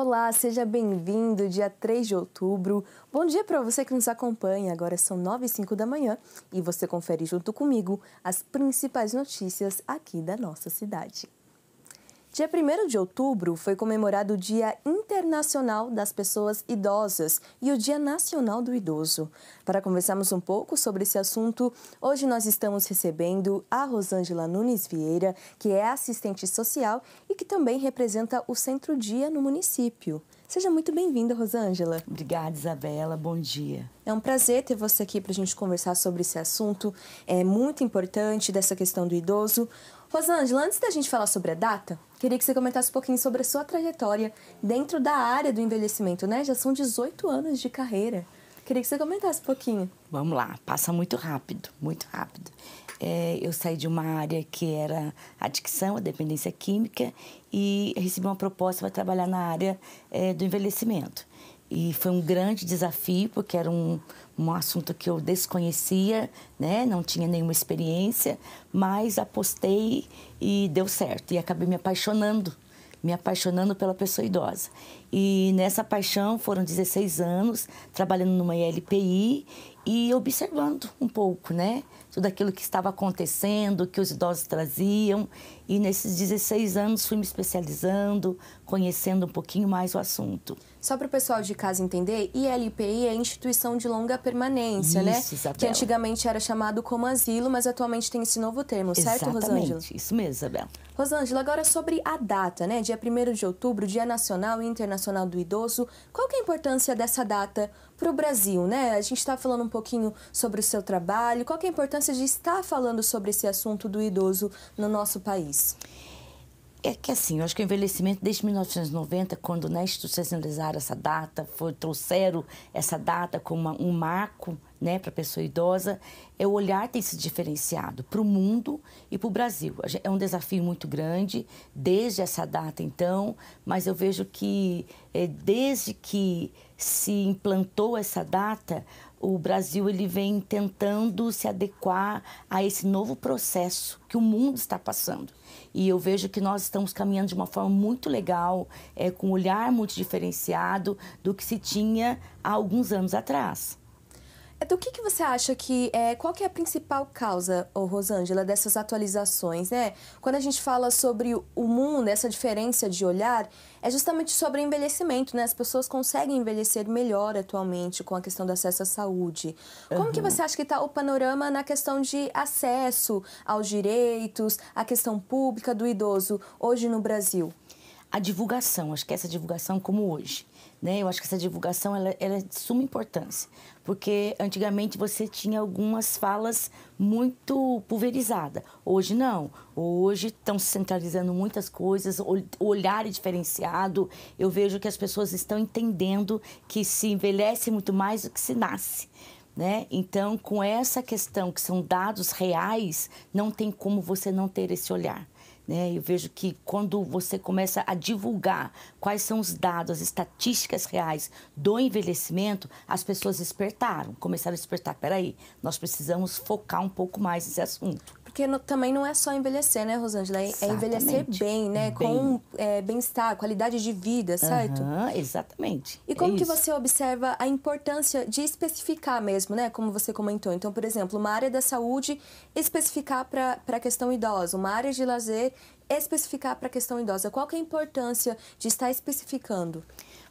Olá, seja bem-vindo, dia 3 de outubro. Bom dia para você que nos acompanha. Agora são 9 e 5 da manhã e você confere junto comigo as principais notícias aqui da nossa cidade. Dia 1 de outubro foi comemorado o Dia Internacional das Pessoas Idosas e o Dia Nacional do Idoso. Para conversarmos um pouco sobre esse assunto, hoje nós estamos recebendo a Rosângela Nunes Vieira, que é assistente social e que também representa o Centro Dia no município. Seja muito bem-vinda, Rosângela. Obrigada, Isabela. Bom dia. É um prazer ter você aqui para a gente conversar sobre esse assunto. É muito importante dessa questão do idoso. Rosângela, antes da gente falar sobre a data, Queria que você comentasse um pouquinho sobre a sua trajetória dentro da área do envelhecimento, né? Já são 18 anos de carreira. Queria que você comentasse um pouquinho. Vamos lá, passa muito rápido, muito rápido. É, eu saí de uma área que era adicção, a dependência química, e recebi uma proposta para trabalhar na área é, do envelhecimento. E foi um grande desafio, porque era um, um assunto que eu desconhecia, né? não tinha nenhuma experiência, mas apostei e deu certo. E acabei me apaixonando, me apaixonando pela pessoa idosa. E nessa paixão foram 16 anos trabalhando numa ILPI e observando um pouco, né? tudo aquilo que estava acontecendo, que os idosos traziam. E nesses 16 anos fui me especializando, conhecendo um pouquinho mais o assunto. Só para o pessoal de casa entender, ILPI é instituição de longa permanência, né? isso, né? Que antigamente era chamado como asilo, mas atualmente tem esse novo termo, Exatamente, certo, Rosângela? Isso mesmo, Isabela. Rosângela, agora sobre a data, né? Dia 1 de outubro, Dia Nacional e Internacional do Idoso. Qual que é a importância dessa data para o Brasil, né? A gente está falando um pouquinho sobre o seu trabalho. Qual que é a importância importância de estar falando sobre esse assunto do idoso no nosso país? É que assim, eu acho que o envelhecimento desde 1990, quando né, institucionalizaram essa data, foi, trouxeram essa data como uma, um marco né, para a pessoa idosa, é o olhar tem se diferenciado para o mundo e para o Brasil. É um desafio muito grande desde essa data então, mas eu vejo que é, desde que se implantou essa data, o Brasil ele vem tentando se adequar a esse novo processo que o mundo está passando. E eu vejo que nós estamos caminhando de uma forma muito legal, é, com um olhar muito diferenciado do que se tinha há alguns anos atrás. Do então, que, que você acha que é qual que é a principal causa, Rosângela, dessas atualizações, né? Quando a gente fala sobre o mundo, essa diferença de olhar, é justamente sobre envelhecimento, né? As pessoas conseguem envelhecer melhor atualmente com a questão do acesso à saúde. Como uhum. que você acha que está o panorama na questão de acesso aos direitos, à questão pública do idoso hoje no Brasil? A divulgação, acho que essa divulgação é como hoje. Né? Eu acho que essa divulgação ela, ela é de suma importância, porque antigamente você tinha algumas falas muito pulverizada. Hoje não. Hoje estão centralizando muitas coisas, o olhar é diferenciado. Eu vejo que as pessoas estão entendendo que se envelhece muito mais do que se nasce. Né? Então, com essa questão que são dados reais, não tem como você não ter esse olhar. Né? Eu vejo que quando você começa a divulgar quais são os dados, as estatísticas reais do envelhecimento, as pessoas despertaram, começaram a despertar. Peraí, nós precisamos focar um pouco mais nesse assunto. Porque no, também não é só envelhecer, né, Rosângela? É, é envelhecer bem, né? Bem. Com é, bem-estar, qualidade de vida, certo? Uhum, exatamente. E como é que você observa a importância de especificar mesmo, né? Como você comentou. Então, por exemplo, uma área da saúde especificar para a questão idosa, uma área de lazer especificar para a questão idosa? Qual que é a importância de estar especificando?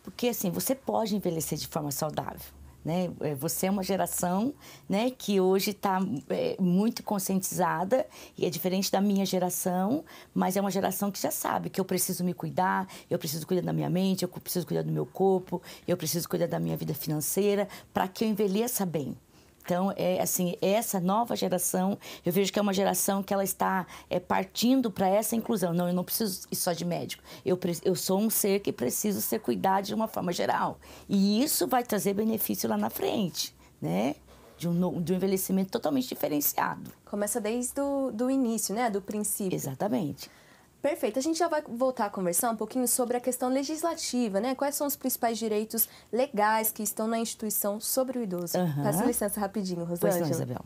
Porque assim, você pode envelhecer de forma saudável. Né? É, você é uma geração né, que hoje está é, muito conscientizada e é diferente da minha geração, mas é uma geração que já sabe que eu preciso me cuidar, eu preciso cuidar da minha mente, eu preciso cuidar do meu corpo, eu preciso cuidar da minha vida financeira para que eu envelheça bem. Então, é assim, essa nova geração, eu vejo que é uma geração que ela está é, partindo para essa inclusão. Não, eu não preciso ir só de médico. Eu, eu sou um ser que preciso ser cuidado de uma forma geral. E isso vai trazer benefício lá na frente, né? De um, de um envelhecimento totalmente diferenciado. Começa desde o do, do início, né? Do princípio. Exatamente. Perfeito. A gente já vai voltar a conversar um pouquinho sobre a questão legislativa, né? Quais são os principais direitos legais que estão na instituição sobre o idoso? Uhum. Peço licença rapidinho, Rosângela. Pois não, Isabel.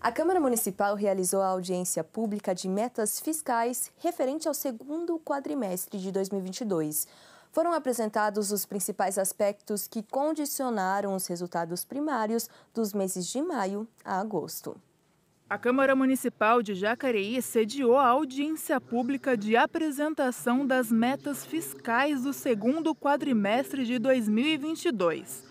A Câmara Municipal realizou a audiência pública de metas fiscais referente ao segundo quadrimestre de 2022. Foram apresentados os principais aspectos que condicionaram os resultados primários dos meses de maio a agosto. A Câmara Municipal de Jacareí sediou a audiência pública de apresentação das metas fiscais do segundo quadrimestre de 2022.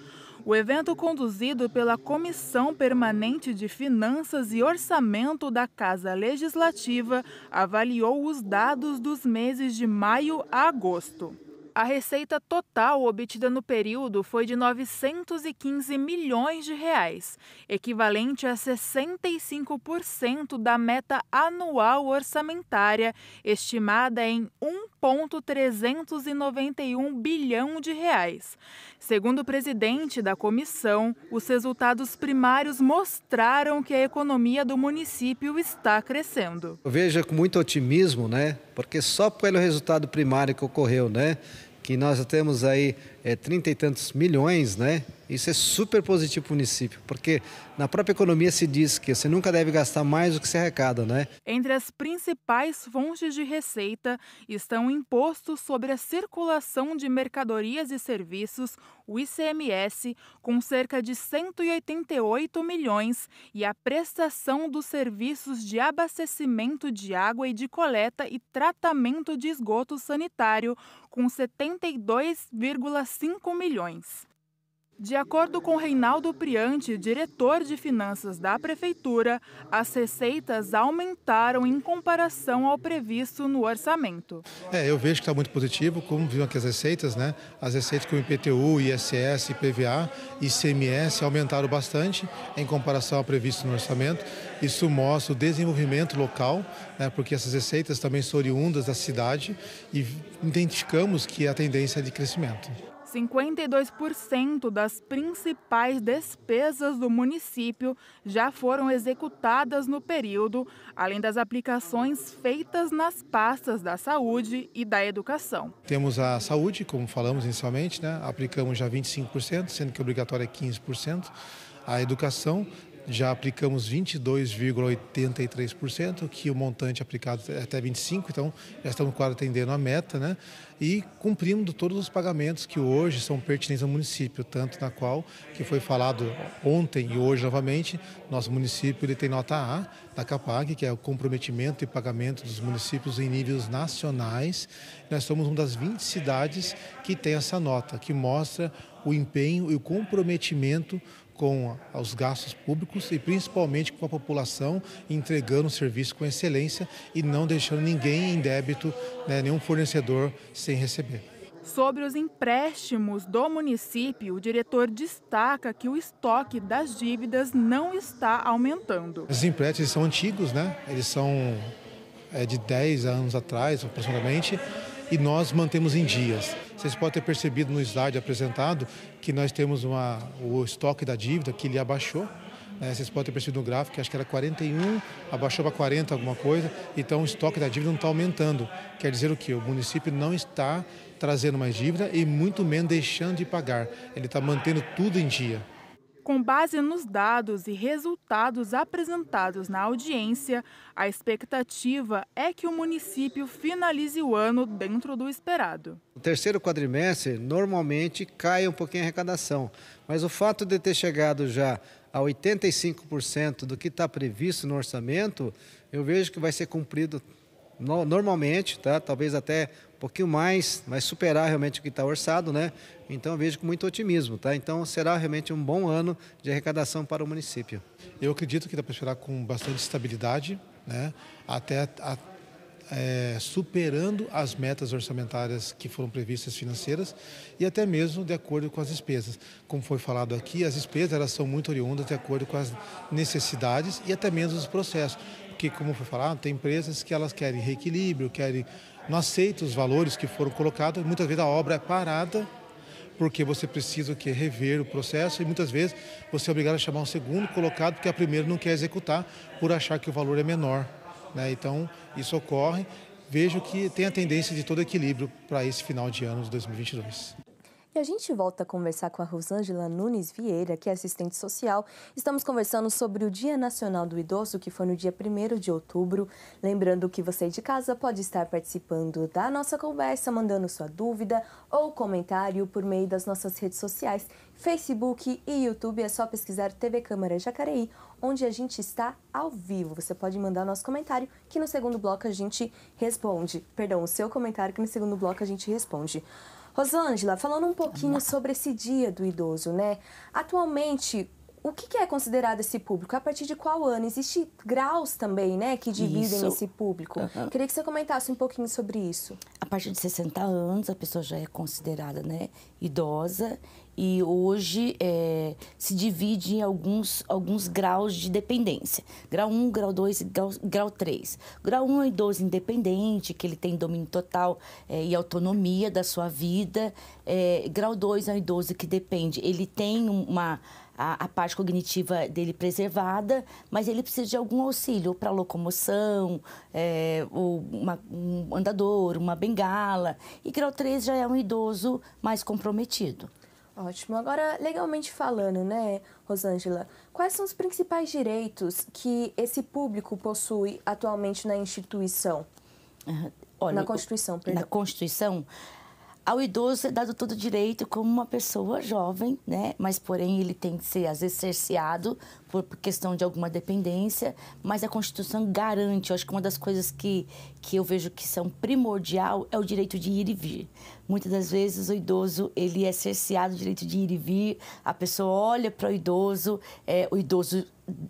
O evento, conduzido pela Comissão Permanente de Finanças e Orçamento da Casa Legislativa, avaliou os dados dos meses de maio a agosto a receita total obtida no período foi de 915 milhões de reais, equivalente a 65% da meta anual orçamentária, estimada em 1,391 bilhão de reais. Segundo o presidente da comissão, os resultados primários mostraram que a economia do município está crescendo. Veja com muito otimismo, né? Porque só pelo resultado primário que ocorreu, né? que nós temos aí é, trinta e tantos milhões, né? Isso é super positivo para o município, porque na própria economia se diz que você nunca deve gastar mais do que se arrecada, né? Entre as principais fontes de receita estão o imposto sobre a circulação de mercadorias e serviços, o ICMS, com cerca de 188 milhões, e a prestação dos serviços de abastecimento de água e de coleta e tratamento de esgoto sanitário, com 72,5 5 milhões. De acordo com Reinaldo Priante, diretor de finanças da Prefeitura, as receitas aumentaram em comparação ao previsto no orçamento. É, eu vejo que está muito positivo, como viram aqui as receitas, né? As receitas com IPTU, ISS, IPVA, ICMS aumentaram bastante em comparação ao previsto no orçamento. Isso mostra o desenvolvimento local, né? porque essas receitas também são oriundas da cidade e identificamos que é a tendência é de crescimento. 52% das principais despesas do município já foram executadas no período, além das aplicações feitas nas pastas da saúde e da educação. Temos a saúde, como falamos inicialmente, né? aplicamos já 25%, sendo que obrigatório é 15%. A educação, já aplicamos 22,83%, que o montante aplicado é até 25%, então já estamos quase atendendo a meta, né? E cumprindo todos os pagamentos que hoje são pertinentes ao município, tanto na qual, que foi falado ontem e hoje novamente, nosso município ele tem nota A da CAPAG, que é o comprometimento e pagamento dos municípios em níveis nacionais. Nós somos uma das 20 cidades que tem essa nota, que mostra o empenho e o comprometimento com os gastos públicos e principalmente com a população entregando o serviço com excelência e não deixando ninguém em débito, né, nenhum fornecedor sem receber. Sobre os empréstimos do município, o diretor destaca que o estoque das dívidas não está aumentando. Os empréstimos são antigos, né? Eles são é, de 10 anos atrás, aproximadamente e nós mantemos em dias. Vocês podem ter percebido no slide apresentado que nós temos uma, o estoque da dívida que ele abaixou. Né? Vocês podem ter percebido no gráfico que acho que era 41, abaixou para 40 alguma coisa, então o estoque da dívida não está aumentando. Quer dizer o que? O município não está trazendo mais dívida e muito menos deixando de pagar. Ele está mantendo tudo em dia. Com base nos dados e resultados apresentados na audiência, a expectativa é que o município finalize o ano dentro do esperado. O terceiro quadrimestre normalmente cai um pouquinho a arrecadação, mas o fato de ter chegado já a 85% do que está previsto no orçamento, eu vejo que vai ser cumprido normalmente, tá? talvez até um pouquinho mais, vai superar realmente o que está orçado, né? Então eu vejo com muito otimismo, tá? Então será realmente um bom ano de arrecadação para o município. Eu acredito que dá para esperar com bastante estabilidade, né? Até a, é, superando as metas orçamentárias que foram previstas financeiras e até mesmo de acordo com as despesas. Como foi falado aqui, as despesas elas são muito oriundas de acordo com as necessidades e até mesmo os processos. Porque, como foi falado, tem empresas que elas querem reequilíbrio, querem não aceita os valores que foram colocados. Muitas vezes a obra é parada porque você precisa que rever o processo e muitas vezes você é obrigado a chamar um segundo colocado porque a primeira não quer executar por achar que o valor é menor. Né? Então isso ocorre. Vejo que tem a tendência de todo equilíbrio para esse final de ano de 2022. E a gente volta a conversar com a Rosângela Nunes Vieira, que é assistente social. Estamos conversando sobre o Dia Nacional do Idoso, que foi no dia 1 de outubro. Lembrando que você de casa pode estar participando da nossa conversa, mandando sua dúvida ou comentário por meio das nossas redes sociais, Facebook e YouTube. É só pesquisar TV Câmara Jacareí, onde a gente está ao vivo. Você pode mandar nosso comentário, que no segundo bloco a gente responde. Perdão, o seu comentário, que no segundo bloco a gente responde. Rosângela, falando um pouquinho sobre esse dia do idoso, né? Atualmente, o que, que, é considerado esse público? A partir de qual ano? Existem graus também, né, que dividem isso. esse público. Uhum. Queria que você comentasse um pouquinho sobre isso. A partir de 60 anos, a pessoa já é considerada, né, idosa e hoje é, se divide em alguns, alguns graus de dependência. Grau 1, grau 2 e grau, grau 3. Grau 1 é o idoso independente, que ele tem domínio total é, e autonomia da sua vida. É, grau 2 é um idoso que depende, ele tem uma a, a, parte cognitiva dele preservada, mas ele precisa de algum auxílio para locomoção, é, uma, um andador, uma bengala. E grau 3 já é um idoso mais comprometido. Ótimo. Agora, legalmente falando, né, Rosângela, quais são os principais direitos que esse público possui atualmente na instituição? Uhum. Olha, na Constituição, perdão. Na Constituição, ao idoso é dado todo direito como uma pessoa jovem, né? Mas, porém, ele tem que ser, às vezes, cerceado por questão de alguma dependência. Mas a Constituição garante, eu acho que uma das coisas que, que eu vejo que são primordial é o direito de ir e vir. Muitas das vezes o idoso ele é cerceado do direito de ir e vir. A pessoa olha para o idoso, é, o idoso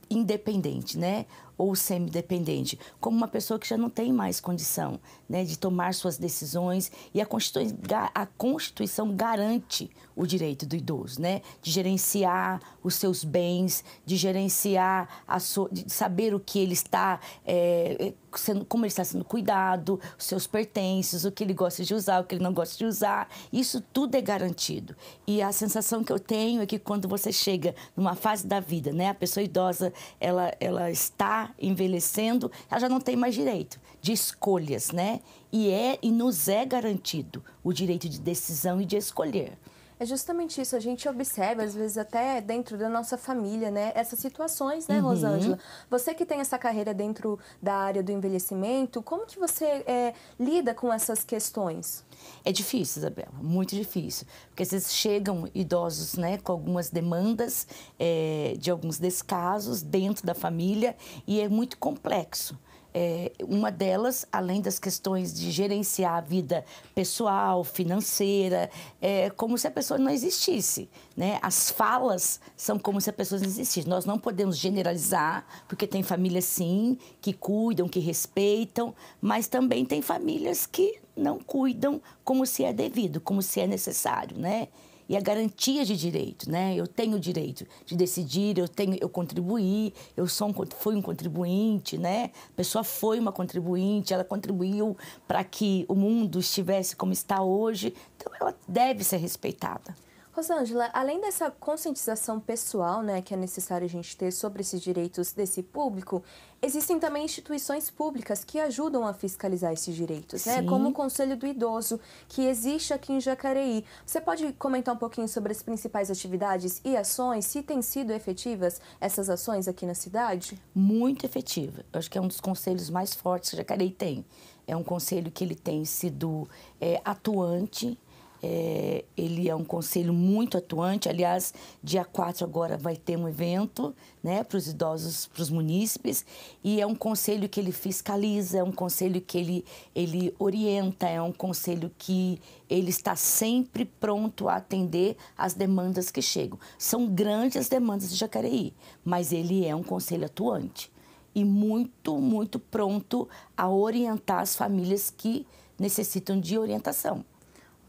independente, né? ou semidependente, como uma pessoa que já não tem mais condição né, de tomar suas decisões e a Constituição, a Constituição garante o direito do idoso, né, de gerenciar os seus bens, de gerenciar a de saber o que ele está é, sendo, como ele está sendo cuidado, os seus pertences, o que ele gosta de usar, o que ele não gosta de usar. Isso tudo é garantido. E a sensação que eu tenho é que quando você chega numa fase da vida, né, a pessoa idosa, ela, ela está envelhecendo, ela já não tem mais direito de escolhas, né? E é e nos é garantido o direito de decisão e de escolher. É justamente isso, a gente observa, às vezes, até dentro da nossa família, né? Essas situações, né, uhum. Rosângela? Você que tem essa carreira dentro da área do envelhecimento, como que você é, lida com essas questões? É difícil, Isabela, muito difícil. Porque às vezes chegam idosos né, com algumas demandas é, de alguns descasos dentro da família e é muito complexo. É, uma delas, além das questões de gerenciar a vida pessoal, financeira, é como se a pessoa não existisse. Né? As falas são como se a pessoa não existisse. Nós não podemos generalizar, porque tem famílias, sim, que cuidam, que respeitam, mas também tem famílias que não cuidam como se é devido, como se é necessário, né? e a garantia de direito, né? Eu tenho o direito de decidir, eu tenho, eu contribuí, eu sou um, fui um contribuinte, né? A pessoa foi uma contribuinte, ela contribuiu para que o mundo estivesse como está hoje, então ela deve ser respeitada. Rosângela, além dessa conscientização pessoal né, que é necessário a gente ter sobre esses direitos desse público, existem também instituições públicas que ajudam a fiscalizar esses direitos, né? como o Conselho do Idoso, que existe aqui em Jacareí. Você pode comentar um pouquinho sobre as principais atividades e ações, se têm sido efetivas essas ações aqui na cidade? Muito efetiva. Eu acho que é um dos conselhos mais fortes que Jacareí tem. É um conselho que ele tem sido é, atuante é, ele é um conselho muito atuante. Aliás, dia 4 agora vai ter um evento né, para os idosos, para os munícipes. E é um conselho que ele fiscaliza, é um conselho que ele, ele orienta, é um conselho que ele está sempre pronto a atender as demandas que chegam. São grandes as demandas de Jacareí, mas ele é um conselho atuante e muito, muito pronto a orientar as famílias que necessitam de orientação.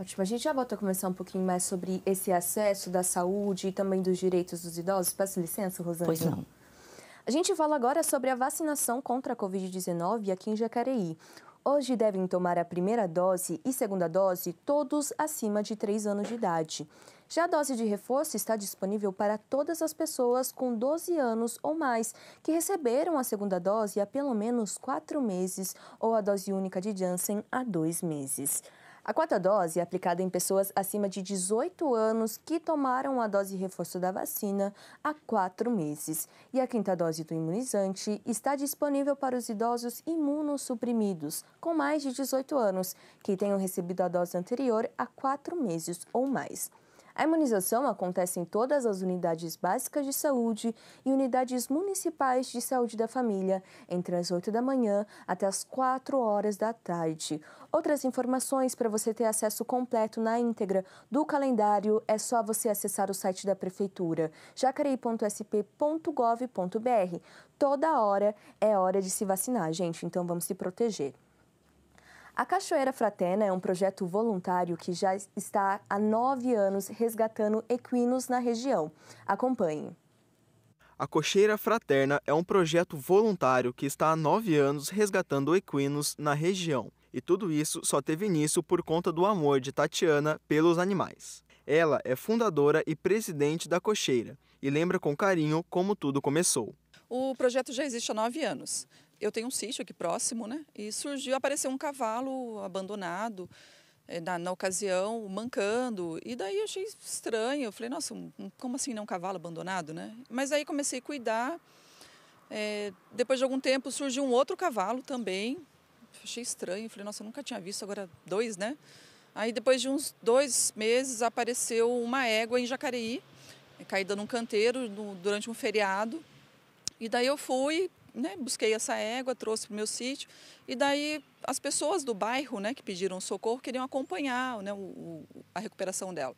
Ótimo. A gente já volta a conversar um pouquinho mais sobre esse acesso da saúde e também dos direitos dos idosos. Peço licença, Rosane. Pois não. A gente fala agora sobre a vacinação contra a Covid-19 aqui em Jacareí. Hoje devem tomar a primeira dose e segunda dose todos acima de 3 anos de idade. Já a dose de reforço está disponível para todas as pessoas com 12 anos ou mais que receberam a segunda dose há pelo menos 4 meses ou a dose única de Janssen há 2 meses. A quarta dose é aplicada em pessoas acima de 18 anos que tomaram a dose reforço da vacina há quatro meses. E a quinta dose do imunizante está disponível para os idosos imunossuprimidos com mais de 18 anos que tenham recebido a dose anterior há quatro meses ou mais. A imunização acontece em todas as unidades básicas de saúde e unidades municipais de saúde da família, entre as 8 da manhã até as 4 horas da tarde. Outras informações para você ter acesso completo na íntegra do calendário é só você acessar o site da Prefeitura, jacarei.sp.gov.br. Toda hora é hora de se vacinar, gente, então vamos se proteger. A Cachoeira Fraterna é um projeto voluntário que já está há nove anos resgatando equinos na região. Acompanhe. A Cocheira Fraterna é um projeto voluntário que está há nove anos resgatando equinos na região. E tudo isso só teve início por conta do amor de Tatiana pelos animais. Ela é fundadora e presidente da Cocheira e lembra com carinho como tudo começou. O projeto já existe há nove anos eu tenho um sítio aqui próximo, né? E surgiu, apareceu um cavalo abandonado é, na, na ocasião, mancando. E daí eu achei estranho. Eu falei, nossa, como assim não um cavalo abandonado, né? Mas aí comecei a cuidar. É, depois de algum tempo surgiu um outro cavalo também. achei estranho. Eu falei, nossa, eu nunca tinha visto, agora dois, né? Aí depois de uns dois meses apareceu uma égua em Jacareí, é, caída num canteiro no, durante um feriado. E daí eu fui, né, busquei essa égua, trouxe para o meu sítio. E daí as pessoas do bairro né, que pediram socorro queriam acompanhar né, o, o, a recuperação dela.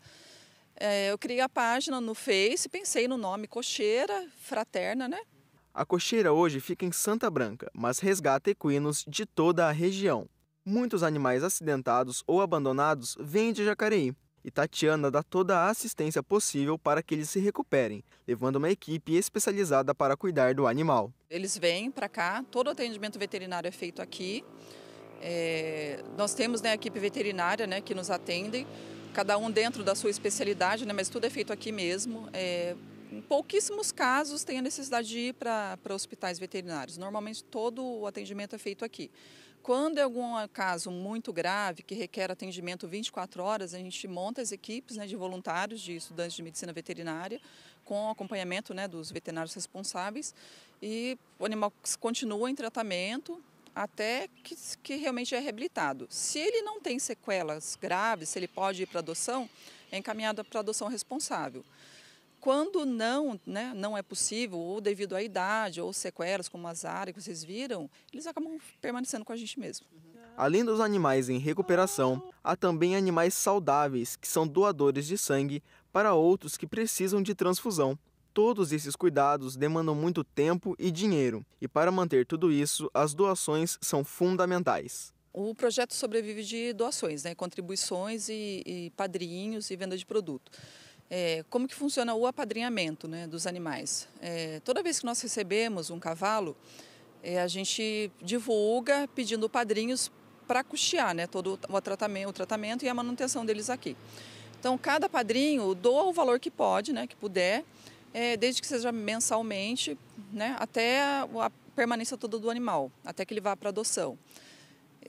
É, eu criei a página no Face, pensei no nome Cocheira Fraterna, né? A cocheira hoje fica em Santa Branca, mas resgata equinos de toda a região. Muitos animais acidentados ou abandonados vêm de Jacareí. E Tatiana dá toda a assistência possível para que eles se recuperem, levando uma equipe especializada para cuidar do animal. Eles vêm para cá, todo o atendimento veterinário é feito aqui. É, nós temos né, a equipe veterinária né, que nos atende, cada um dentro da sua especialidade, né, mas tudo é feito aqui mesmo. É, em pouquíssimos casos tem a necessidade de ir para hospitais veterinários. Normalmente todo o atendimento é feito aqui. Quando é algum caso muito grave, que requer atendimento 24 horas, a gente monta as equipes né, de voluntários, de estudantes de medicina veterinária, com acompanhamento né, dos veterinários responsáveis, e o animal continua em tratamento até que, que realmente é reabilitado. Se ele não tem sequelas graves, se ele pode ir para adoção, é encaminhado para adoção responsável. Quando não, né, não é possível, ou devido à idade, ou sequelas, como as áreas que vocês viram, eles acabam permanecendo com a gente mesmo. Uhum. Além dos animais em recuperação, há também animais saudáveis, que são doadores de sangue, para outros que precisam de transfusão. Todos esses cuidados demandam muito tempo e dinheiro, e para manter tudo isso, as doações são fundamentais. O projeto sobrevive de doações, né? contribuições e, e padrinhos e venda de produto. É, como que funciona o apadrinhamento né, dos animais? É, toda vez que nós recebemos um cavalo, é, a gente divulga pedindo padrinhos para custear né, todo o tratamento, o tratamento e a manutenção deles aqui. Então, cada padrinho doa o valor que pode, né, que puder, é, desde que seja mensalmente, né, até a permanência toda do animal, até que ele vá para adoção.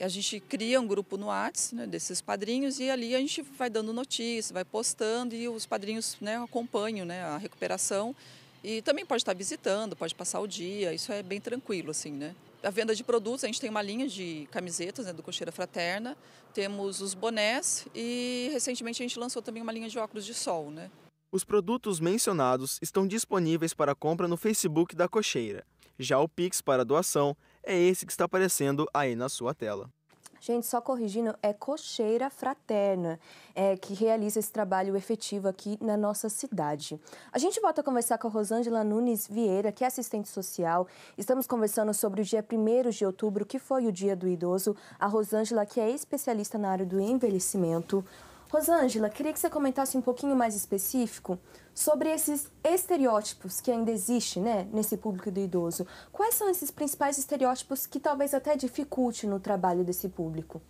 A gente cria um grupo no WhatsApp né, desses padrinhos e ali a gente vai dando notícias, vai postando e os padrinhos né, acompanham né, a recuperação. E também pode estar visitando, pode passar o dia, isso é bem tranquilo, assim, né? A venda de produtos, a gente tem uma linha de camisetas né, do Cocheira Fraterna, temos os bonés e recentemente a gente lançou também uma linha de óculos de sol, né? Os produtos mencionados estão disponíveis para compra no Facebook da Cocheira. Já o Pix para doação é esse que está aparecendo aí na sua tela. Gente, só corrigindo, é Cocheira Fraterna, é, que realiza esse trabalho efetivo aqui na nossa cidade. A gente volta a conversar com a Rosângela Nunes Vieira, que é assistente social. Estamos conversando sobre o dia 1 de outubro, que foi o dia do idoso. A Rosângela, que é especialista na área do envelhecimento. Rosângela, queria que você comentasse um pouquinho mais específico sobre esses estereótipos que ainda existem né, nesse público do idoso. Quais são esses principais estereótipos que talvez até dificulte no trabalho desse público?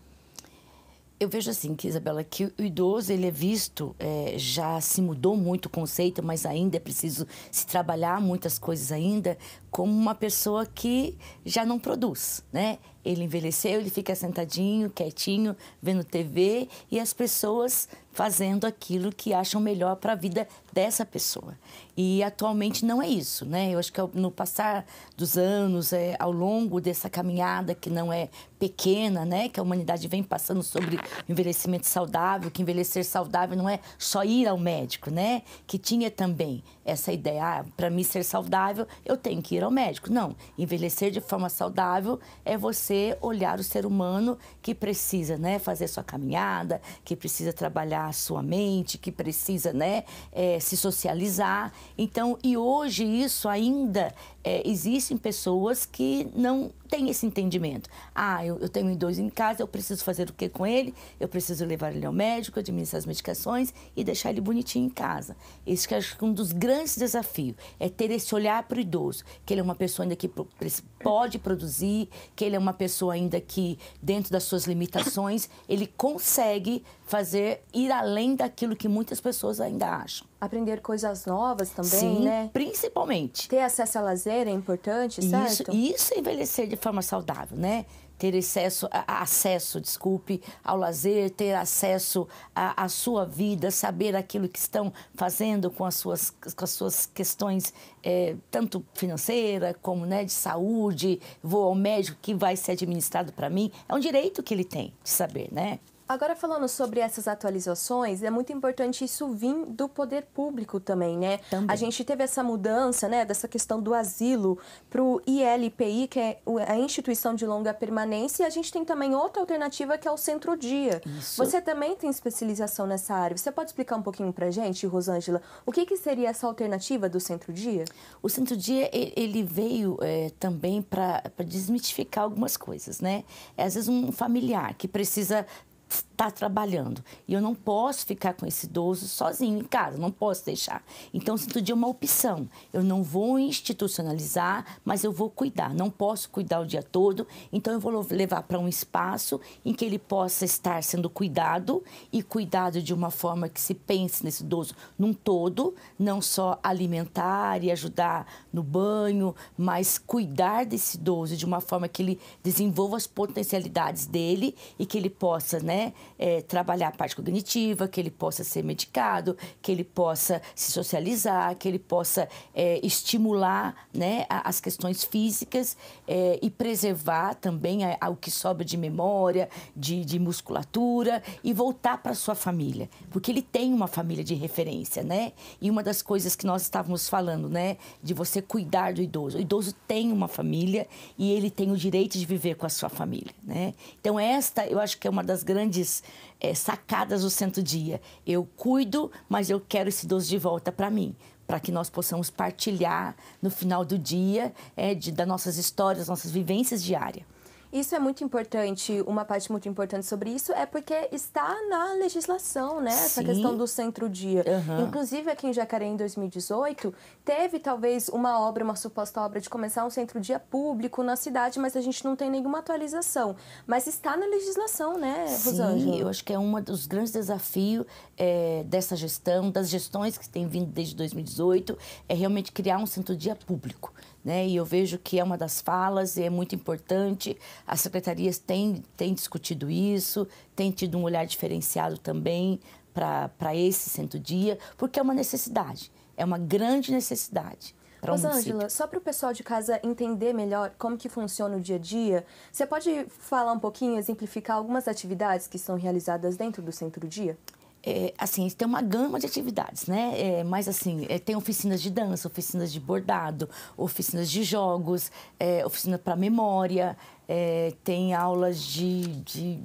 Eu vejo assim, que, Isabela, que o idoso ele é visto, é, já se mudou muito o conceito, mas ainda é preciso se trabalhar muitas coisas ainda como uma pessoa que já não produz, né? Ele envelheceu, ele fica sentadinho, quietinho, vendo TV e as pessoas fazendo aquilo que acham melhor para a vida dessa pessoa. E atualmente não é isso, né? Eu acho que no passar dos anos, é, ao longo dessa caminhada que não é pequena, né? Que a humanidade vem passando sobre envelhecimento saudável, que envelhecer saudável não é só ir ao médico, né? Que tinha também essa ideia, ah, para mim ser saudável, eu tenho que ir ao médico. Não, envelhecer de forma saudável é você olhar o ser humano que precisa, né, fazer sua caminhada, que precisa trabalhar a sua mente, que precisa, né, é, se socializar. Então, e hoje isso ainda é, existem pessoas que não tem esse entendimento. Ah, eu, eu tenho um idoso em casa, eu preciso fazer o que com ele? Eu preciso levar ele ao médico, administrar as medicações e deixar ele bonitinho em casa. Esse que acho que é um dos grandes desafios é ter esse olhar para o idoso, que ele é uma pessoa ainda que pode produzir, que ele é uma pessoa ainda que, dentro das suas limitações, ele consegue fazer ir além daquilo que muitas pessoas ainda acham. Aprender coisas novas também, Sim, né? principalmente. Ter acesso a lazer é importante, isso, certo? Isso, é envelhecer de forma saudável, né? Ter acesso, a, acesso, desculpe, ao lazer, ter acesso à sua vida, saber aquilo que estão fazendo com as suas, com as suas questões, é, tanto financeira como né, de saúde, vou ao médico que vai ser administrado para mim. É um direito que ele tem de saber, né? Agora falando sobre essas atualizações, é muito importante isso vir do poder público também, né? Também. A gente teve essa mudança, né, dessa questão do asilo para o ILPI, que é a instituição de longa permanência, e a gente tem também outra alternativa que é o centro-dia. Você também tem especialização nessa área. Você pode explicar um pouquinho para gente, Rosângela, o que, que seria essa alternativa do centro-dia? O centro-dia ele veio é, também para desmitificar algumas coisas, né? É, às vezes um familiar que precisa está trabalhando. E eu não posso ficar com esse idoso sozinho em casa, não posso deixar. Então, sinto dia uma opção. Eu não vou institucionalizar, mas eu vou cuidar. Não posso cuidar o dia todo, então eu vou levar para um espaço em que ele possa estar sendo cuidado e cuidado de uma forma que se pense nesse idoso num todo, não só alimentar e ajudar no banho, mas cuidar desse idoso de uma forma que ele desenvolva as potencialidades dele e que ele possa, né, né, é, trabalhar a parte cognitiva, que ele possa ser medicado, que ele possa se socializar, que ele possa é, estimular né, as questões físicas é, e preservar também é, o que sobra de memória, de, de musculatura e voltar para sua família, porque ele tem uma família de referência, né? E uma das coisas que nós estávamos falando, né, de você cuidar do idoso. O idoso tem uma família e ele tem o direito de viver com a sua família, né? Então esta, eu acho que é uma das grandes grandes é, sacadas do Santo Dia. Eu cuido, mas eu quero esse doce de volta para mim para que nós possamos partilhar no final do dia é, de, das nossas histórias, nossas vivências diárias. Isso é muito importante, uma parte muito importante sobre isso é porque está na legislação, né? Sim. Essa questão do centro-dia. Uhum. Inclusive, aqui em Jacaré, em 2018, teve talvez uma obra, uma suposta obra de começar um centro-dia público na cidade, mas a gente não tem nenhuma atualização. Mas está na legislação, né, Rosângela? Sim, eu acho que é um dos grandes desafios é, dessa gestão, das gestões que têm vindo desde 2018, é realmente criar um centro-dia público. Né? E eu vejo que é uma das falas e é muito importante. As secretarias têm, têm discutido isso, têm tido um olhar diferenciado também para esse centro dia porque é uma necessidade, é uma grande necessidade. Rosângela, um só para o pessoal de casa entender melhor como que funciona o dia a dia, você pode falar um pouquinho, exemplificar algumas atividades que são realizadas dentro do centro-dia? É, assim, tem uma gama de atividades, né? É, mas, assim, é, tem oficinas de dança, oficinas de bordado, oficinas de jogos, é, oficina para memória, é, tem aulas de, de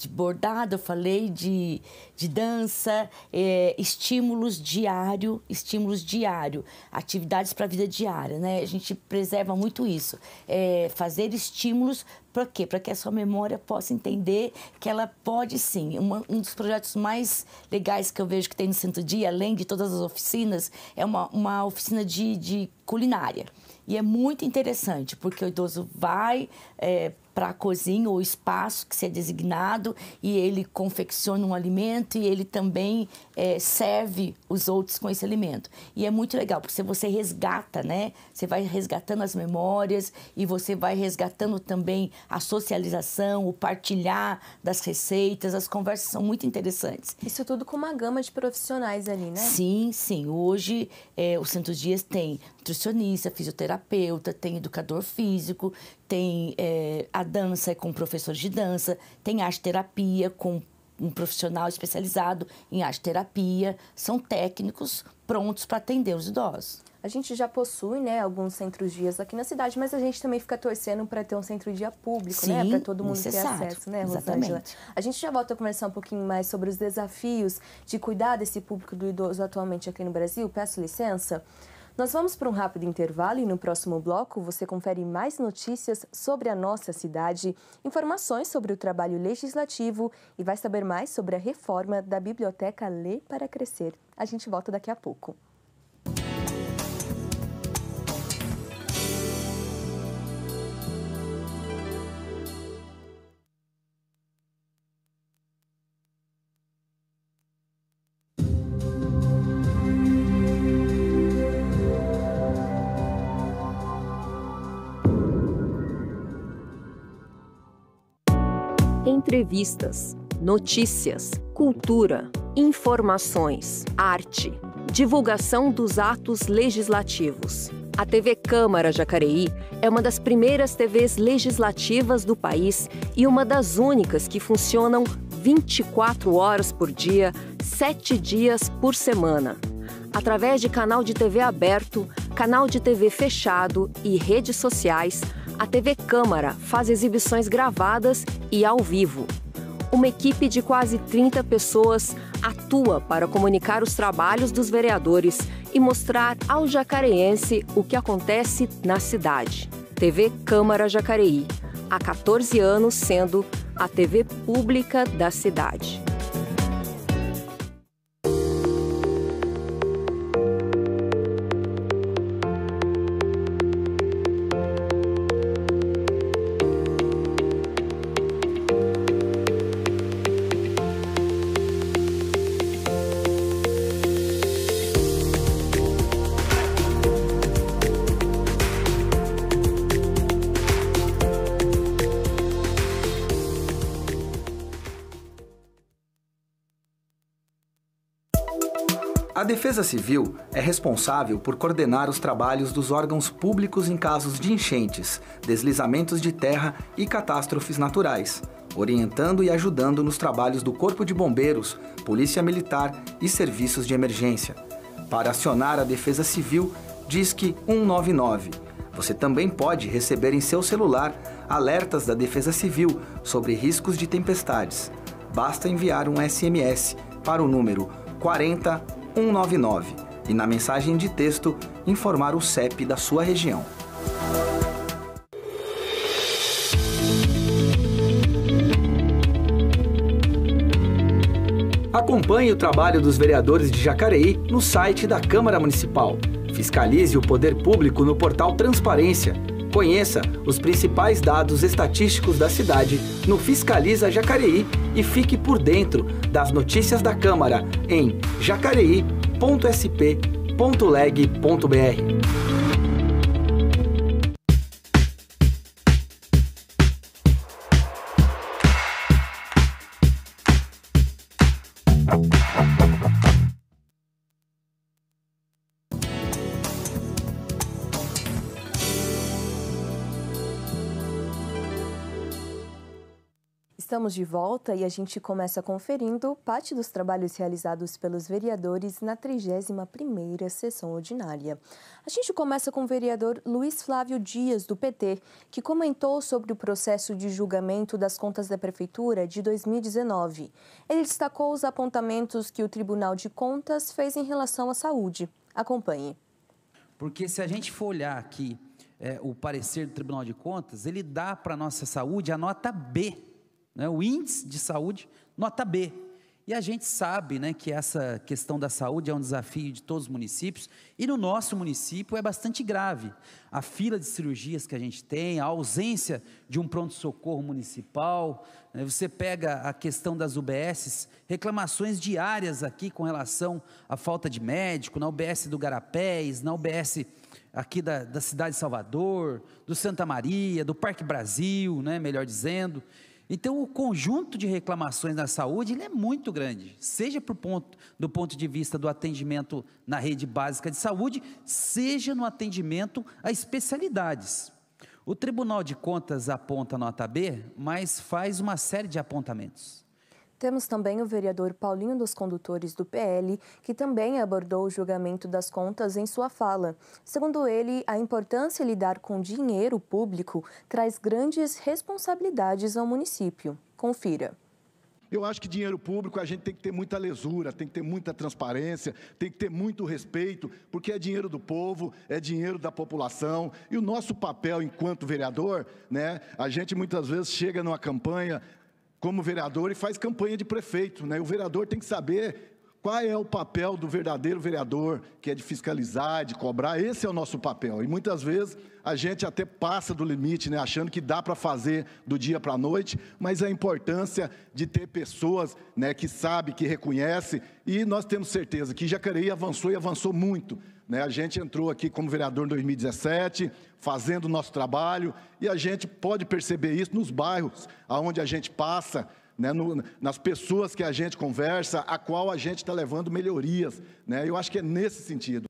de bordado, eu falei de, de dança, é, estímulos diário, estímulos diário, atividades para a vida diária, né? A gente preserva muito isso, é, fazer estímulos para quê? Para que a sua memória possa entender que ela pode sim. Uma, um dos projetos mais legais que eu vejo que tem no centro Dia, além de todas as oficinas, é uma, uma oficina de, de culinária. E é muito interessante, porque o idoso vai, é, para a cozinha ou espaço que se é designado e ele confecciona um alimento e ele também é, serve os outros com esse alimento. E é muito legal, porque você resgata, né? Você vai resgatando as memórias e você vai resgatando também a socialização, o partilhar das receitas, as conversas são muito interessantes. Isso tudo com uma gama de profissionais ali, né? Sim, sim. Hoje é, o Santos Dias tem nutricionista, fisioterapeuta, tem educador físico, tem é, a dança é com professores de dança, tem arte terapia com um profissional especializado em arte terapia, são técnicos prontos para atender os idosos. A gente já possui, né, alguns centros dias aqui na cidade, mas a gente também fica torcendo para ter um centro dia público, né, Sim, né, para todo mundo necessário. ter acesso, né, Exatamente. Rosângela. A gente já volta a conversar um pouquinho mais sobre os desafios de cuidar desse público do idoso atualmente aqui no Brasil. Peço licença. Nós vamos para um rápido intervalo e no próximo bloco você confere mais notícias sobre a nossa cidade, informações sobre o trabalho legislativo e vai saber mais sobre a reforma da Biblioteca Lei para Crescer. A gente volta daqui a pouco. entrevistas, notícias, cultura, informações, arte, divulgação dos atos legislativos. A TV Câmara Jacareí é uma das primeiras TVs legislativas do país e uma das únicas que funcionam 24 horas por dia, 7 dias por semana. Através de canal de TV aberto, canal de TV fechado e redes sociais, a TV Câmara faz exibições gravadas e ao vivo. Uma equipe de quase 30 pessoas atua para comunicar os trabalhos dos vereadores e mostrar ao jacareense o que acontece na cidade. TV Câmara Jacareí, há 14 anos sendo a TV pública da cidade. Defesa Civil é responsável por coordenar os trabalhos dos órgãos públicos em casos de enchentes, deslizamentos de terra e catástrofes naturais, orientando e ajudando nos trabalhos do Corpo de Bombeiros, Polícia Militar e serviços de emergência. Para acionar a Defesa Civil, disque 199. Você também pode receber em seu celular alertas da Defesa Civil sobre riscos de tempestades. Basta enviar um SMS para o número 40 199 e na mensagem de texto informar o CEP da sua região. Acompanhe o trabalho dos vereadores de Jacareí no site da Câmara Municipal. Fiscalize o poder público no portal Transparência Conheça os principais dados estatísticos da cidade no Fiscaliza Jacareí e fique por dentro das notícias da Câmara em jacareí.sp.leg.br. Estamos de volta e a gente começa conferindo parte dos trabalhos realizados pelos vereadores na 31ª sessão ordinária. A gente começa com o vereador Luiz Flávio Dias, do PT, que comentou sobre o processo de julgamento das contas da Prefeitura de 2019. Ele destacou os apontamentos que o Tribunal de Contas fez em relação à saúde. Acompanhe. Porque se a gente for olhar aqui é, o parecer do Tribunal de Contas, ele dá para a nossa saúde a nota B né? o índice de saúde, nota B. E a gente sabe né, que essa questão da saúde é um desafio de todos os municípios, e no nosso município é bastante grave. A fila de cirurgias que a gente tem, a ausência de um pronto-socorro municipal, né, você pega a questão das UBSs, reclamações diárias aqui com relação à falta de médico, na UBS do Garapés, na UBS aqui da, da cidade de Salvador, do Santa Maria, do Parque Brasil, né, melhor dizendo. Então, o conjunto de reclamações na saúde ele é muito grande, seja ponto, do ponto de vista do atendimento na rede básica de saúde, seja no atendimento a especialidades. O Tribunal de Contas aponta nota B, mas faz uma série de apontamentos. Temos também o vereador Paulinho dos Condutores do PL, que também abordou o julgamento das contas em sua fala. Segundo ele, a importância de lidar com dinheiro público traz grandes responsabilidades ao município. Confira. Eu acho que dinheiro público a gente tem que ter muita lesura, tem que ter muita transparência, tem que ter muito respeito, porque é dinheiro do povo, é dinheiro da população. E o nosso papel enquanto vereador, né? A gente muitas vezes chega numa campanha, como vereador e faz campanha de prefeito. Né? O vereador tem que saber qual é o papel do verdadeiro vereador, que é de fiscalizar, de cobrar? Esse é o nosso papel. E muitas vezes a gente até passa do limite, né? achando que dá para fazer do dia para a noite, mas a importância de ter pessoas né, que sabem, que reconhecem, e nós temos certeza que Jacareí avançou e avançou muito. Né? A gente entrou aqui como vereador em 2017, fazendo o nosso trabalho, e a gente pode perceber isso nos bairros aonde a gente passa, né, no, nas pessoas que a gente conversa, a qual a gente está levando melhorias. Né? Eu acho que é nesse sentido.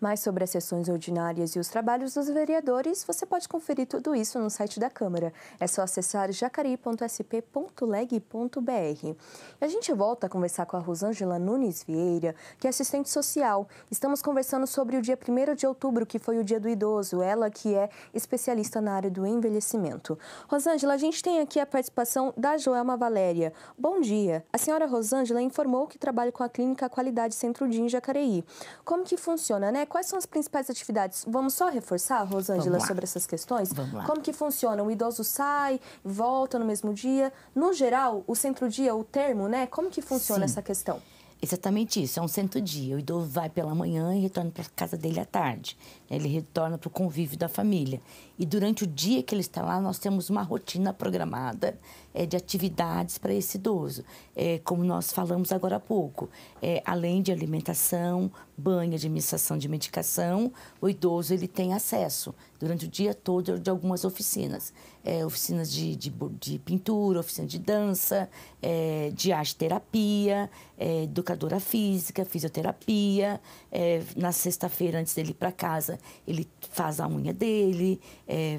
Mais sobre as sessões ordinárias e os trabalhos dos vereadores, você pode conferir tudo isso no site da Câmara. É só acessar jacareí.sp.leg.br. E a gente volta a conversar com a Rosângela Nunes Vieira, que é assistente social. Estamos conversando sobre o dia 1 de outubro, que foi o dia do idoso, ela que é especialista na área do envelhecimento. Rosângela, a gente tem aqui a participação da Joelma Valéria. Bom dia. A senhora Rosângela informou que trabalha com a clínica Qualidade Centro de Jacareí. Como que funciona, né? quais são as principais atividades? Vamos só reforçar, Rosângela, sobre essas questões? Vamos lá. Como que funciona? O idoso sai, volta no mesmo dia? No geral, o centro-dia, o termo, né? Como que funciona Sim. essa questão? Exatamente isso, é um centro-dia. O idoso vai pela manhã e retorna para casa dele à tarde. Ele retorna para o convívio da família. E durante o dia que ele está lá, nós temos uma rotina programada é, de atividades para esse idoso. É, como nós falamos agora há pouco, é, além de alimentação, banho, administração de medicação, o idoso ele tem acesso durante o dia todo de algumas oficinas. É, oficinas de, de, de, pintura, oficina de dança, é, de arte terapia, é, educadora física, fisioterapia. É, na sexta-feira, antes dele ir para casa, ele faz a unha dele, é,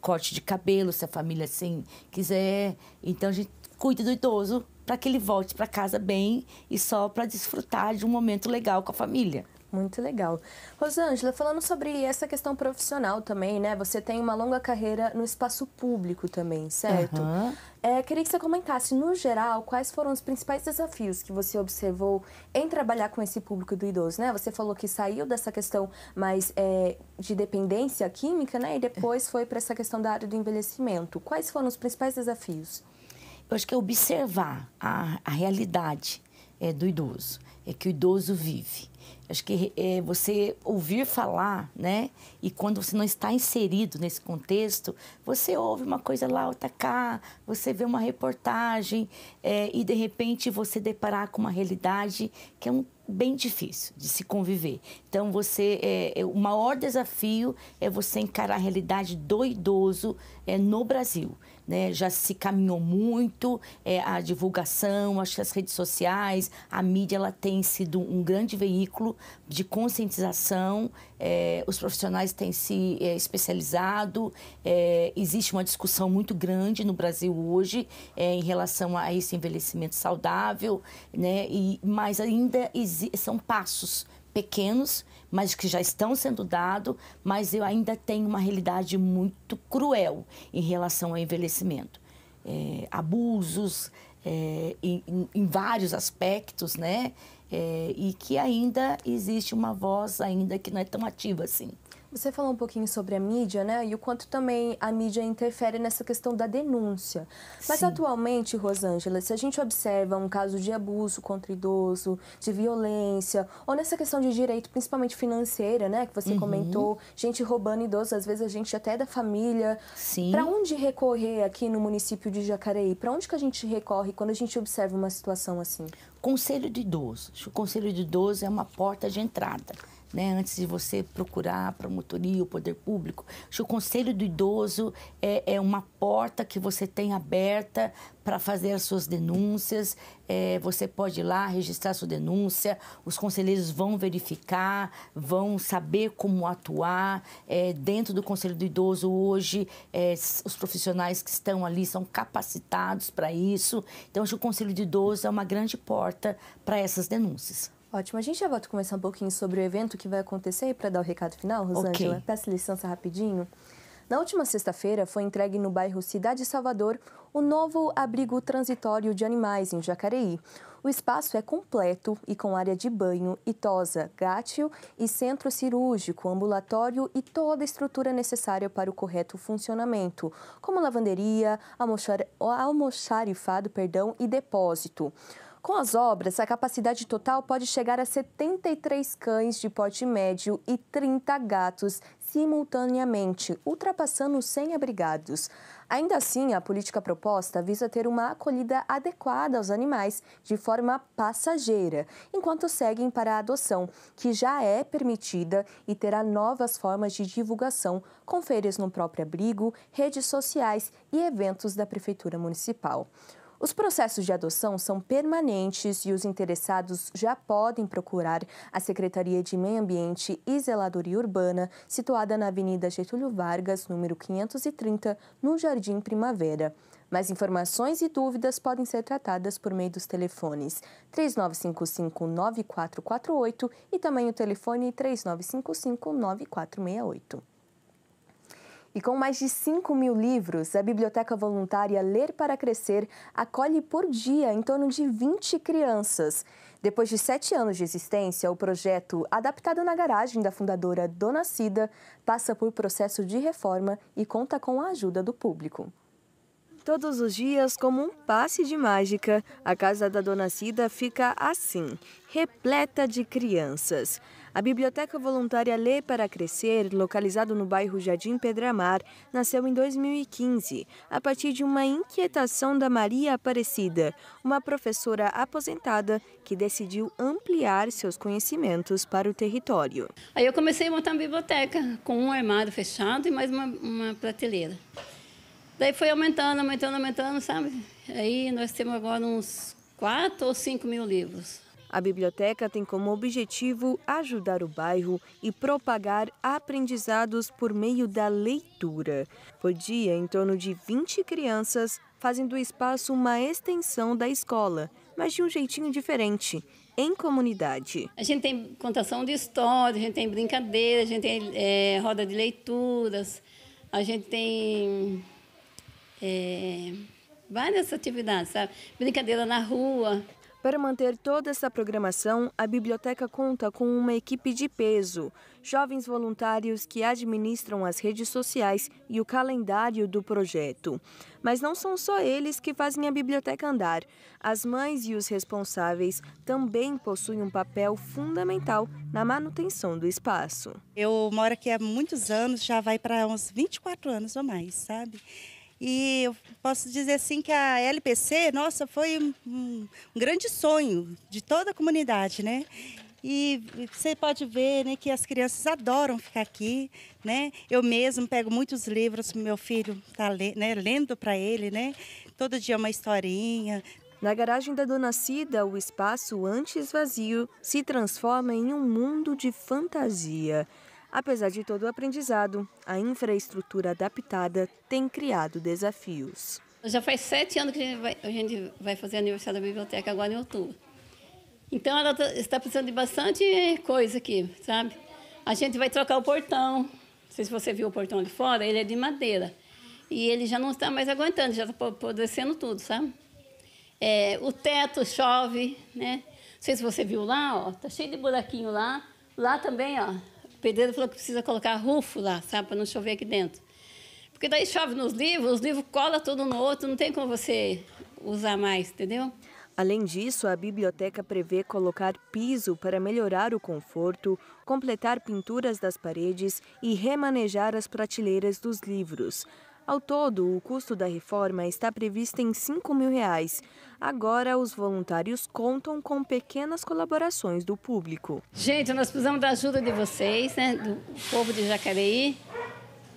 corte de cabelo, se a família assim quiser. Então a gente cuida do idoso para que ele volte para casa bem e só para desfrutar de um momento legal com a família. Muito legal. Rosângela, falando sobre essa questão profissional também, né? Você tem uma longa carreira no espaço público também, certo? Uhum. É, queria que você comentasse, no geral, quais foram os principais desafios que você observou em trabalhar com esse público do idoso, né? Você falou que saiu dessa questão mais é, de dependência química, né? E depois foi para essa questão da área do envelhecimento. Quais foram os principais desafios? Eu acho que é observar a, a realidade é, do idoso, é que o idoso vive. Acho que é, você ouvir falar, né? E quando você não está inserido nesse contexto, você ouve uma coisa lá, outra cá, você vê uma reportagem é, e de repente você deparar com uma realidade que é um bem difícil de se conviver. Então você, é, é o maior desafio é você encarar a realidade do idoso é, no Brasil né, já se caminhou muito, é, a divulgação, acho que as redes sociais, a mídia ela tem sido um grande veículo de conscientização, é, os profissionais têm se é, especializado, é, existe uma discussão muito grande no Brasil hoje é, em relação a esse envelhecimento saudável, né, e, mas ainda são passos pequenos mas que já estão sendo dados, mas eu ainda tenho uma realidade muito cruel em relação ao envelhecimento. É, abusos é, em, em, vários aspectos, né? É, e que ainda existe uma voz ainda que não é tão ativa assim. Você falou um pouquinho sobre a mídia, né? E o quanto também a mídia interfere nessa questão da denúncia. Mas Sim. atualmente, Rosângela, se a gente observa um caso de abuso contra idoso, de violência, ou nessa questão de direito, principalmente financeira, né? Que você uhum. comentou, gente roubando idoso, às vezes a gente até é da família. Sim. Para onde recorrer aqui no município de Jacareí? Para onde que a gente recorre quando a gente observa uma situação assim? Conselho de idosos. O conselho de idosos é uma porta de entrada né, antes de você procurar a promotoria, o poder público. Acho que o conselho do idoso é, é uma porta que você tem aberta para fazer as suas denúncias. É, você pode ir lá registrar sua denúncia, os conselheiros vão verificar, vão saber como atuar. É, dentro do Conselho do Idoso, hoje, é, os profissionais que estão ali são capacitados para isso. Então, acho que o Conselho do Idoso é uma grande porta para essas denúncias. Ótimo. A gente já volta a conversar um pouquinho sobre o evento que vai acontecer para dar o recado final, Rosângela. Okay. Peço licença rapidinho. Na última sexta-feira, foi entregue no bairro Cidade Salvador o novo abrigo transitório de animais em Jacareí. O espaço é completo e com área de banho, tosa gátio e centro cirúrgico, ambulatório e toda a estrutura necessária para o correto funcionamento, como lavanderia, almoxar, almoxarifado perdão, e depósito. Com as obras, a capacidade total pode chegar a 73 cães de porte médio e 30 gatos simultaneamente, ultrapassando 100 abrigados. Ainda assim, a política proposta visa ter uma acolhida adequada aos animais de forma passageira, enquanto seguem para a adoção, que já é permitida e terá novas formas de divulgação, com feiras no próprio abrigo, redes sociais e eventos da Prefeitura Municipal. Os processos de adoção são permanentes e os interessados já podem procurar a Secretaria de Meio Ambiente e Zeladoria Urbana, situada na Avenida Getúlio Vargas, número 530, no Jardim Primavera. Mais informações e dúvidas podem ser tratadas por meio dos telefones 3955-9448 e também o telefone 3955-9468. E com mais de 5 mil livros, a Biblioteca Voluntária Ler para Crescer acolhe por dia em torno de 20 crianças. Depois de sete anos de existência, o projeto, adaptado na garagem da fundadora Dona Cida, passa por processo de reforma e conta com a ajuda do público. Todos os dias, como um passe de mágica, a casa da Dona Cida fica assim, repleta de crianças. A Biblioteca Voluntária Lê para Crescer, localizado no bairro Jardim Pedramar, nasceu em 2015, a partir de uma inquietação da Maria Aparecida, uma professora aposentada que decidiu ampliar seus conhecimentos para o território. Aí eu comecei a montar uma biblioteca, com um armário fechado e mais uma, uma prateleira. Daí foi aumentando, aumentando, aumentando, sabe? Aí nós temos agora uns 4 ou 5 mil livros. A biblioteca tem como objetivo ajudar o bairro e propagar aprendizados por meio da leitura. Por dia, em torno de 20 crianças fazem do espaço uma extensão da escola, mas de um jeitinho diferente, em comunidade. A gente tem contação de histórias, a gente tem brincadeira, a gente tem é, roda de leituras, a gente tem é, várias atividades, sabe? Brincadeira na rua. Para manter toda essa programação, a biblioteca conta com uma equipe de peso, jovens voluntários que administram as redes sociais e o calendário do projeto. Mas não são só eles que fazem a biblioteca andar. As mães e os responsáveis também possuem um papel fundamental na manutenção do espaço. Eu moro aqui há muitos anos, já vai para uns 24 anos ou mais, sabe? E eu posso dizer assim que a LPC, nossa, foi um, um grande sonho de toda a comunidade, né? E você pode ver né, que as crianças adoram ficar aqui, né? Eu mesmo pego muitos livros, meu filho está né, lendo para ele, né? Todo dia uma historinha. Na garagem da Dona Cida, o espaço antes vazio se transforma em um mundo de fantasia. Apesar de todo o aprendizado, a infraestrutura adaptada tem criado desafios. Já faz sete anos que a gente vai, a gente vai fazer aniversário da biblioteca agora em outubro. Então ela tá, está precisando de bastante coisa aqui, sabe? A gente vai trocar o portão. Não sei se você viu o portão ali fora, ele é de madeira. E ele já não está mais aguentando, já está apodrecendo tudo, sabe? É, o teto chove, né? Não sei se você viu lá, ó, tá cheio de buraquinho lá. Lá também, ó, o pedreiro falou que precisa colocar rufo lá, sabe, para não chover aqui dentro. Porque daí chove nos livros, os livros cola tudo no outro, não tem como você usar mais, entendeu? Além disso, a biblioteca prevê colocar piso para melhorar o conforto, completar pinturas das paredes e remanejar as prateleiras dos livros. Ao todo, o custo da reforma está previsto em R$ 5 mil. Reais. Agora, os voluntários contam com pequenas colaborações do público. Gente, nós precisamos da ajuda de vocês, né, do povo de Jacareí,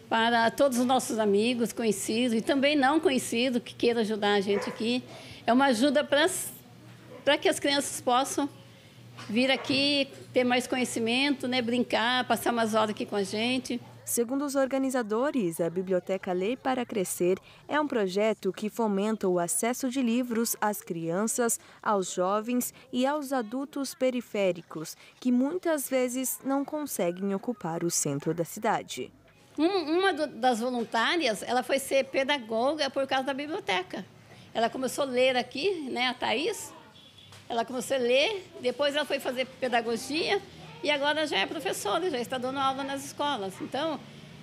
para todos os nossos amigos, conhecidos e também não conhecidos que queiram ajudar a gente aqui. É uma ajuda para que as crianças possam vir aqui ter mais conhecimento, né, brincar, passar umas horas aqui com a gente. Segundo os organizadores, a Biblioteca Lei para Crescer é um projeto que fomenta o acesso de livros às crianças, aos jovens e aos adultos periféricos, que muitas vezes não conseguem ocupar o centro da cidade. Uma das voluntárias, ela foi ser pedagoga por causa da biblioteca. Ela começou a ler aqui, né, a Thaís, ela começou a ler, depois ela foi fazer pedagogia e agora já é professora, já está dando aula nas escolas. Então,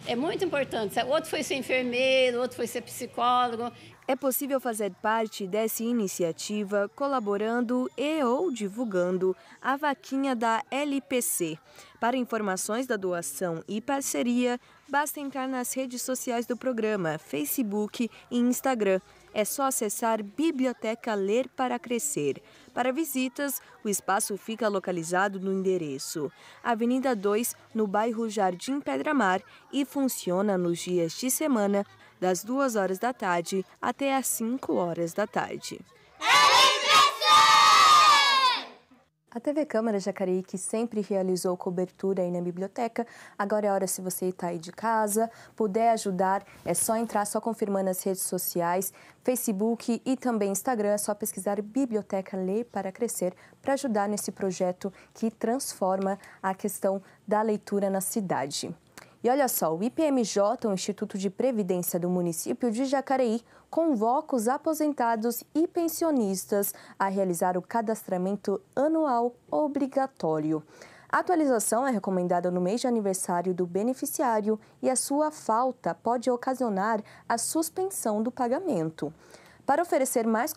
é muito importante. Outro foi ser enfermeiro, outro foi ser psicólogo. É possível fazer parte dessa iniciativa colaborando e ou divulgando a vaquinha da LPC. Para informações da doação e parceria, basta entrar nas redes sociais do programa, Facebook e Instagram. É só acessar Biblioteca Ler para Crescer. Para visitas, o espaço fica localizado no endereço Avenida 2, no bairro Jardim Pedramar, e funciona nos dias de semana, das 2 horas da tarde até às 5 horas da tarde. É! A TV Câmara Jacareí, que sempre realizou cobertura aí na biblioteca, agora é hora se você está aí de casa, puder ajudar, é só entrar, só confirmando nas redes sociais, Facebook e também Instagram, é só pesquisar Biblioteca Ler para Crescer para ajudar nesse projeto que transforma a questão da leitura na cidade. E olha só, o IPMJ, o Instituto de Previdência do município de Jacareí, convoca os aposentados e pensionistas a realizar o cadastramento anual obrigatório. A atualização é recomendada no mês de aniversário do beneficiário e a sua falta pode ocasionar a suspensão do pagamento. Para oferecer mais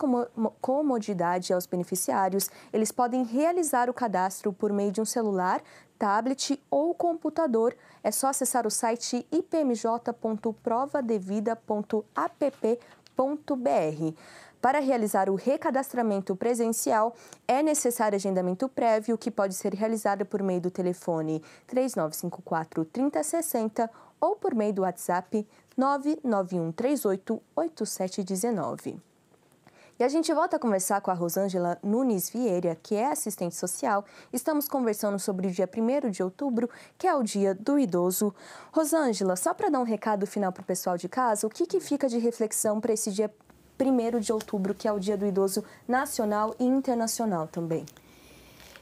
comodidade aos beneficiários, eles podem realizar o cadastro por meio de um celular, tablet ou computador é só acessar o site ipmj.provadevida.app.br. Para realizar o recadastramento presencial, é necessário agendamento prévio, que pode ser realizado por meio do telefone 3954 3060 ou por meio do WhatsApp 99138 8719. E a gente volta a conversar com a Rosângela Nunes Vieira, que é assistente social. Estamos conversando sobre o dia 1 de outubro, que é o dia do idoso. Rosângela, só para dar um recado final para o pessoal de casa, o que, que fica de reflexão para esse dia 1 de outubro, que é o dia do idoso nacional e internacional também?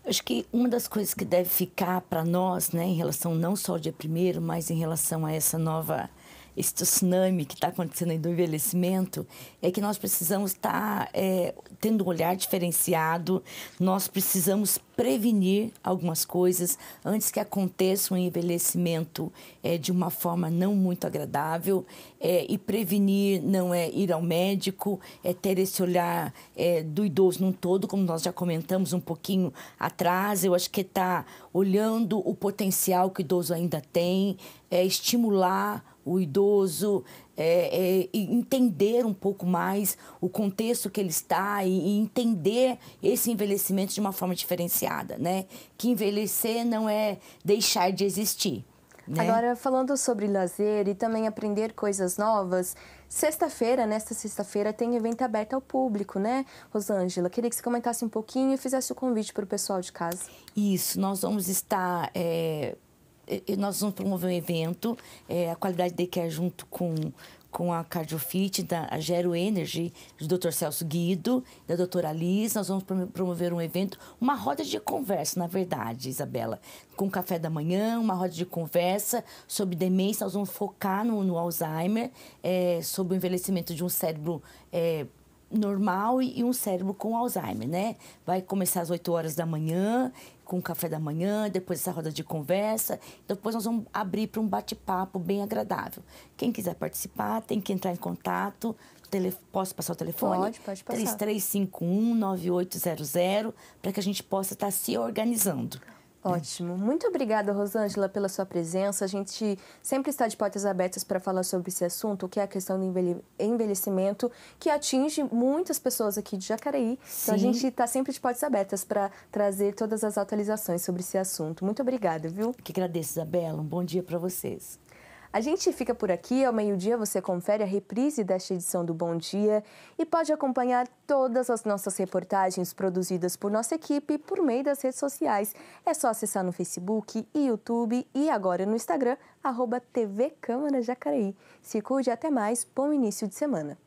Acho que uma das coisas que deve ficar para nós, né, em relação não só ao dia 1 mas em relação a essa nova esse tsunami que está acontecendo aí do envelhecimento, é que nós precisamos estar tá, é, tendo um olhar diferenciado, nós precisamos prevenir algumas coisas antes que aconteça um envelhecimento é, de uma forma não muito agradável. É, e prevenir não é ir ao médico, é ter esse olhar é, do idoso num todo, como nós já comentamos um pouquinho atrás. Eu acho que está olhando o potencial que o idoso ainda tem, é, estimular o idoso, é, é, entender um pouco mais o contexto que ele está e, e, entender esse envelhecimento de uma forma diferenciada, né? Que envelhecer não é deixar de existir. Né? Agora, falando sobre lazer e também aprender coisas novas, Sexta-feira, nesta sexta-feira, tem evento aberto ao público, né, Rosângela? Queria que você comentasse um pouquinho e fizesse o convite para o pessoal de casa. Isso, nós vamos estar é, nós vamos promover um evento, é, a qualidade de care junto com com a Cardiofit, da a Gero Energy, do Dr. Celso Guido, da doutora Liz. Nós vamos promover um evento, uma roda de conversa, na verdade, Isabela. Com café da manhã, uma roda de conversa sobre demência. Nós vamos focar no, no Alzheimer, é, sobre o envelhecimento de um cérebro é, normal e um cérebro com Alzheimer, né? Vai começar às 8 horas da manhã, com o café da manhã, depois essa roda de conversa. Então, depois nós vamos abrir para um bate-papo bem agradável. Quem quiser participar tem que entrar em contato. Tele... Posso passar o telefone? Pode, pode passar. 3351-9800, para que a gente possa estar tá se organizando. Ótimo. Muito obrigada, Rosângela, pela sua presença. A gente sempre está de portas abertas para falar sobre esse assunto, que é a questão do envelhecimento, que atinge muitas pessoas aqui de Jacareí. Sim. Então, a gente está sempre de portas abertas para trazer todas as atualizações sobre esse assunto. Muito obrigada, viu? Que agradeço, Isabela. Um bom dia para vocês. A gente fica por aqui. Ao meio-dia você confere a reprise desta edição do Bom Dia e pode acompanhar todas as nossas reportagens produzidas por nossa equipe por meio das redes sociais. É só acessar no Facebook e YouTube e agora no Instagram, arroba TV Câmara Jacareí. Se cuide até mais. Bom início de semana.